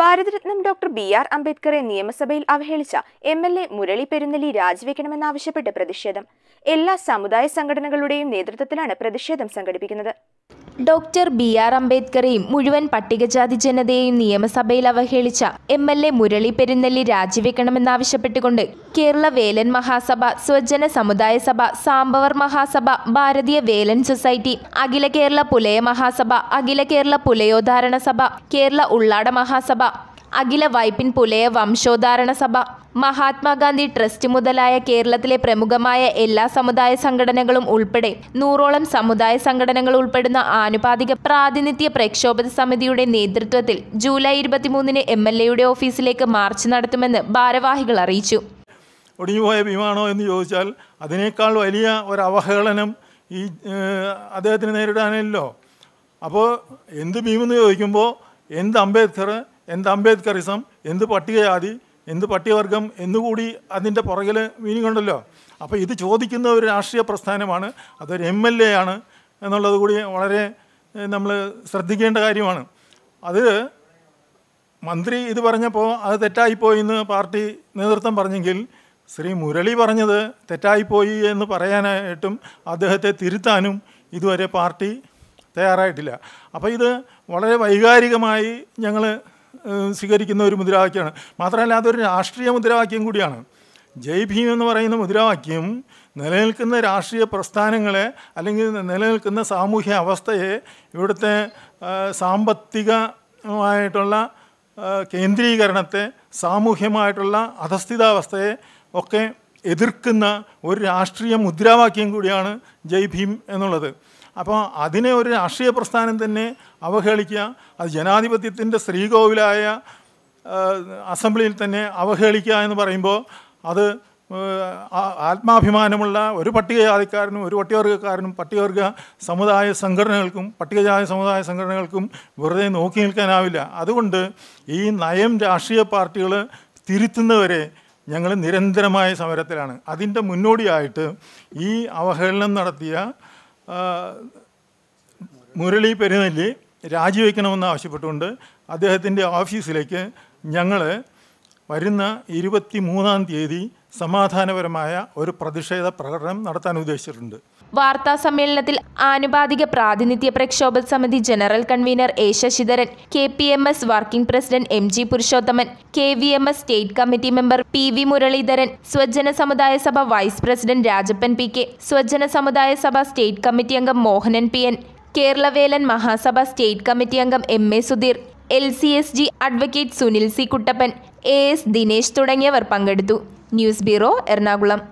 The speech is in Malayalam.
ഭാരതരത്നം ഡോക്ടർ ബി ആർ അംബേദ്കറെ നിയമസഭയിൽ അവഹേളിച്ച M L A Murali Perunelli രാജിവെക്കണമെന്നാവശ്യപ്പെട്ട് പ്രതിഷേധം എല്ലാ സമുദായ സംഘടനകളുടെയും നേതൃത്വത്തിലാണ് പ്രതിഷേധം സംഘടിപ്പിക്കുന്നത് ഡോക്ടർ ബി ആർ അംബേദ്കറെയും മുഴുവൻ പട്ടികജാതി ജനതയെയും നിയമസഭയിൽ അവഹേളിച്ച M L A Murali Perunelli രാജിവെക്കണമെന്നാവശ്യപ്പെട്ടുകൊണ്ട് കേരള വേലൻ മഹാസഭ സ്വജന സമുദായ സഭ സാംബവർ മഹാസഭ ഭാരതീയ വേലൻ സൊസൈറ്റി അഖില കേരള പുലയ മഹാസഭ അഖില കേരള പുലയോദ്ധാരണ സഭ കേരള ഉള്ളാട മഹാസഭ അഖില വൈപ്പിൻ പുലയ വംശോദ്ധാരണ സഭ മഹാത്മാഗാന്ധി ട്രസ്റ്റ് മുതലായ കേരളത്തിലെ പ്രമുഖമായ എല്ലാ സമുദായ സംഘടനകളും ഉൾപ്പെടെ നൂറോളം സമുദായ സംഘടനകൾ ഉൾപ്പെടുന്ന ആനുപാതിക പ്രാതിനിധ്യ പ്രക്ഷോഭ സമിതിയുടെ നേതൃത്വത്തിൽ ജൂലൈ ഇരുപത്തിമൂന്നിന് എം എൽ എയുടെ ഓഫീസിലേക്ക് മാർച്ച് നടത്തുമെന്ന് ഭാരവാഹികൾ അറിയിച്ചു ഒടിഞ്ഞുപോയ ഭീമാണോ എന്ന് ചോദിച്ചാൽ അതിനേക്കാൾ വലിയ ഒരു അവഹേളനം ഈ അദ്ദേഹത്തിന് നേരിടാനല്ലോ അപ്പോൾ എന്ത് ഭീമെന്ന് ചോദിക്കുമ്പോൾ എന്ത് അംബേദ്കർ എന്ത് അംബേദ്കറിസം എന്ത് പട്ടികജാതി എന്ത് പട്ടികവർഗം എന്നുകൂടി അതിൻ്റെ പുറകിൽ മീനിങ് ഉണ്ടല്ലോ അപ്പോൾ ഇത് ചോദിക്കുന്ന ഒരു രാഷ്ട്രീയ പ്രസ്ഥാനമാണ് അതൊരു എം എൽ എ ആണ് എന്നുള്ളത് കൂടി വളരെ നമ്മൾ ശ്രദ്ധിക്കേണ്ട കാര്യമാണ് അത് മന്ത്രി ഇത് പറഞ്ഞപ്പോൾ അത് തെറ്റായിപ്പോയി എന്ന് പാർട്ടി നേതൃത്വം പറഞ്ഞെങ്കിൽ ശ്രീ മുരളി പറഞ്ഞത് തെറ്റായിപ്പോയി എന്ന് പറയാനായിട്ടും അദ്ദേഹത്തെ തിരുത്താനും ഇതുവരെ പാർട്ടി തയ്യാറായിട്ടില്ല അപ്പോൾ ഇത് വളരെ വൈകാരികമായി ഞങ്ങൾ സ്വീകരിക്കുന്ന ഒരു മുദ്രാവാക്യമാണ് മാത്രമല്ല അതൊരു രാഷ്ട്രീയ മുദ്രാവാക്യം കൂടിയാണ് ജയ് ഭീം എന്ന് പറയുന്ന മുദ്രാവാക്യം നിലനിൽക്കുന്ന രാഷ്ട്രീയ പ്രസ്ഥാനങ്ങളെ അല്ലെങ്കിൽ നിലനിൽക്കുന്ന സാമൂഹ്യ അവസ്ഥയെ ഇവിടുത്തെ സാമ്പത്തികമായിട്ടുള്ള കേന്ദ്രീകരണത്തെ സാമൂഹ്യമായിട്ടുള്ള അധസ്ഥിതാവസ്ഥയെ ഒക്കെ എതിർക്കുന്ന ഒരു രാഷ്ട്രീയ മുദ്രാവാക്യം കൂടിയാണ് ജയ് ഭീം എന്നുള്ളത് അപ്പോൾ അതിനെ ഒരു രാഷ്ട്രീയ പ്രസ്ഥാനം തന്നെ അവഹേളിക്കുക അത് ജനാധിപത്യത്തിൻ്റെ ശ്രീകോവിലായ അസംബ്ലിയിൽ തന്നെ അവഹേളിക്കുക എന്ന് പറയുമ്പോൾ അത് ആത്മാഭിമാനമുള്ള ഒരു പട്ടികജാതിക്കാരനും ഒരു പട്ടികവർഗക്കാരനും പട്ടികവർഗ സമുദായ സംഘടനകൾക്കും പട്ടികജാതി സമുദായ സംഘടനകൾക്കും വെറുതെ നോക്കി നിൽക്കാനാവില്ല അതുകൊണ്ട് ഈ നയം രാഷ്ട്രീയ പാർട്ടികൾ തിരുത്തുന്നവരെ ഞങ്ങൾ നിരന്തരമായ സമരത്തിലാണ് അതിൻ്റെ മുന്നോടിയായിട്ട് ഈ അവഹേളനം നടത്തിയ മുരളി പെരുന്നല്ലി രാജിവെക്കണമെന്ന് ആവശ്യപ്പെട്ടുകൊണ്ട് അദ്ദേഹത്തിൻ്റെ ഓഫീസിലേക്ക് ഞങ്ങൾ വരുന്ന ഇരുപത്തി മൂന്നാം തീയതി സമാധാനപരമായ ഒരു പ്രതിഷേധ പ്രകടനം നടത്താൻ ഉദ്ദേശിച്ചിട്ടുണ്ട് വാർത്താ സമ്മേളനത്തിൽ ആനുപാതിക പ്രാതിനിധ്യ പ്രക്ഷോഭ സമിതി general convener A Sasidharan K P M S working president M G Purushothaman K V M S state committee member P V Muraleedharan Swajana Samudaya Sabha vice president Rajappan P K Swajana Samudaya Sabha state committee അംഗം Mohanan P N Keralavelan Mahasabha state committee അംഗം M A Sudheer L C S G advocate Sunil C Kuttappan A S Dinesh തുടങ്ങിയവർ പങ്കെടുത്തു ന്യൂസ് ബ്യൂറോ എറണാകുളം